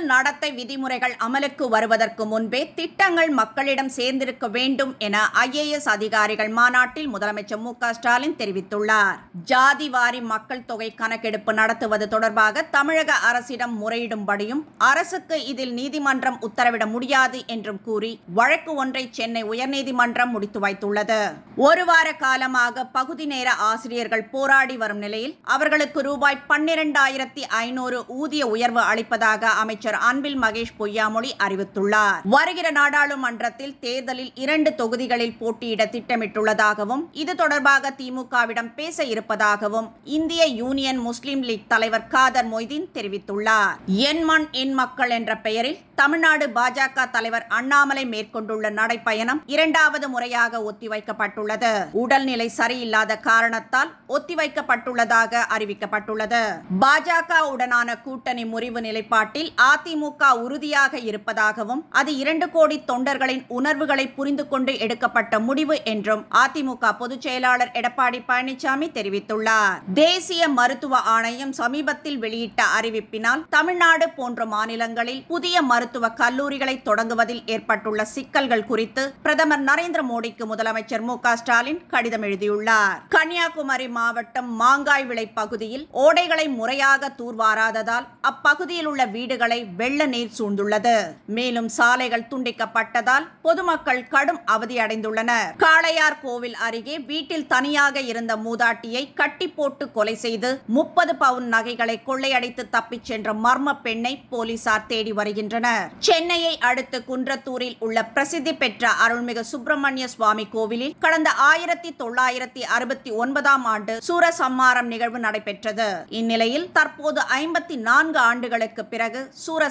தேர்தல் நடத்தை விதிமுறைகள் அமலுக்கு வருவதற்கு முன்பே திட்டங்கள் மக்களிடம் சேர்ந்திருக்க வேண்டும் என ஐஏஎஸ் அதிகாரிகள் மாநாட்டில் முதலமைச்சர் மு ஸ்டாலின் தெரிவித்துள்ளார் ஜாதி வாரி மக்கள் தொகை கணக்கெடுப்பு நடத்துவது தொடர்பாக தமிழக அரசிடம் முறையிடும்படியும் அரசுக்கு இதில் நீதிமன்றம் உத்தரவிட முடியாது என்றும் கூறி வழக்கு ஒன்றை சென்னை உயர்நீதிமன்றம் முடித்து வைத்துள்ளது ஒரு வார காலமாக பகுதி நேர ஆசிரியர்கள் போராடி வரும் நிலையில் அவர்களுக்கு ரூபாய் பன்னிரண்டாயிரத்தி ஐநூறு ஊதிய உயர்வு அளிப்பதாக அமைச்சர் அமைச்சர் அன்பில் மகேஷ் பொய்யாமொழி அறிவித்துள்ளார் வருகிற நாடாளுமன்றத்தில் தேர்தலில் இரண்டு தொகுதிகளில் போட்டியிட திட்டமிட்டுள்ளதாகவும் இது தொடர்பாக திமுகவிடம் பேச இருப்பதாகவும் இந்திய யூனியன் முஸ்லிம் லீக் தலைவர் காதர் மொய்தீன் தெரிவித்துள்ளார் என் மண் என் மக்கள் என்ற பெயரில் தமிழ்நாடு பாஜக தலைவர் அண்ணாமலை மேற்கொண்டுள்ள நடைப்பயணம் இரண்டாவது முறையாக ஒத்திவைக்கப்பட்டுள்ளது உடல்நிலை சரியில்லாத காரணத்தால் ஒத்திவைக்கப்பட்டுள்ளதாக அறிவிக்கப்பட்டுள்ளது பாஜக உடனான கூட்டணி முறிவு நிலைப்பாட்டில் அதிமுக உறுதியாக இருப்பதாகவும் அது இரண்டு கோடி தொண்டர்களின் உணர்வுகளை புரிந்து கொண்டு எடுக்கப்பட்ட முடிவு என்றும் அதிமுக பொதுச் செயலாளர் எடப்பாடி பழனிசாமி தெரிவித்துள்ளார் தேசிய மருத்துவ ஆணையம் சமீபத்தில் வெளியிட்ட அறிவிப்பினால் தமிழ்நாடு போன்ற மாநிலங்களில் புதிய மருத்துவ கல்லூரிகளை தொடங்குவதில் ஏற்பட்டுள்ள சிக்கல்கள் குறித்து பிரதமர் நரேந்திர மோடிக்கு முதலமைச்சர் மு ஸ்டாலின் கடிதம் எழுதியுள்ளார் கன்னியாகுமரி மாவட்டம் மாங்காய் விளை பகுதியில் ஓடைகளை முறையாக தூர்வாராததால் அப்பகுதியில் உள்ள வீடுகளை வெள்ள நீர் சூழ்ந்துள்ளது மேலும் சாலைகள் துண்டிக்கப்பட்டதால் பொதுமக்கள் கடும் அவதி அடைந்துள்ளனர் காளையார் கோவில் அருகே வீட்டில் தனியாக இருந்த மூதாட்டியை கட்டி போட்டு கொலை செய்து முப்பது பவுன் நகைகளை கொள்ளையடித்து தப்பிச் சென்ற மர்ம பெண்ணை போலீசார் தேடி வருகின்றனர் சென்னையை அடுத்து குன்றத்தூரில் உள்ள பிரசித்தி பெற்ற அருள்மிகு சுப்பிரமணிய சுவாமி கோவிலில் கடந்த ஆயிரத்தி தொள்ளாயிரத்தி அறுபத்தி ஒன்பதாம் ஆண்டு சூரசம்மாரம் நிகழ்வு நடைபெற்றது இந்நிலையில் தற்போது ஐம்பத்தி நான்கு ஆண்டுகளுக்கு பிறகு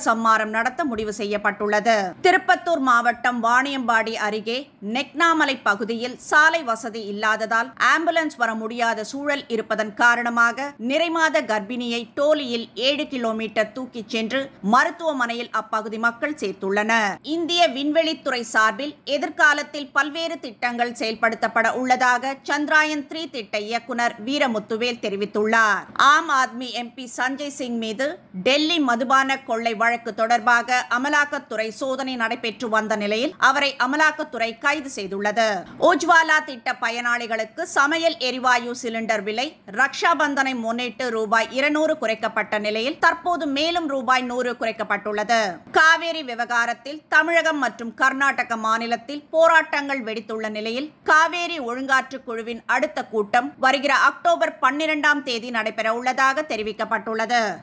சம்மாரம் நடத்த முடிவு செய்யப்பட்டுள்ளது திருப்பத்தூர் மாவட்டம் வாணியம்பாடி அருகே நெக்னாமலை பகுதியில் சாலை வசதி இல்லாததால் ஆம்புலன்ஸ் வர முடியாத சூழல் இருப்பதன் காரணமாக நிறைமாத கர்ப்பிணியை டோலியில் ஏழு கிலோமீட்டர் தூக்கிச் சென்று மருத்துவமனையில் அப்பகுதி மக்கள் சேர்த்துள்ளனர் இந்திய விண்வெளித்துறை சார்பில் எதிர்காலத்தில் பல்வேறு திட்டங்கள் செயல்படுத்தப்பட உள்ளதாக சந்திராயன் த்ரீ திட்ட இயக்குனர் வீரமுத்துவேல் தெரிவித்துள்ளார் ஆம் ஆத்மி எம்பி சஞ்சய் சிங் மீது டெல்லி மதுபான கொள்ளை கொள்ளை வழக்கு தொடர்பாக அமலாக்கத்துறை சோதனை நடைபெற்று வந்த நிலையில் அவரை அமலாக்கத்துறை கைது செய்துள்ளது உஜ்வாலா திட்ட பயனாளிகளுக்கு சமையல் எரிவாயு சிலிண்டர் விலை ரக்ஷா பந்தனை முன்னிட்டு ரூபாய் இருநூறு குறைக்கப்பட்ட நிலையில் தற்போது மேலும் ரூபாய் நூறு குறைக்கப்பட்டுள்ளது காவேரி விவகாரத்தில் தமிழகம் மற்றும் கர்நாடக மாநிலத்தில் போராட்டங்கள் வெடித்துள்ள நிலையில் காவேரி ஒழுங்காற்று குழுவின் அடுத்த கூட்டம் வருகிற அக்டோபர் பன்னிரெண்டாம் தேதி நடைபெற உள்ளதாக தெரிவிக்கப்பட்டுள்ளது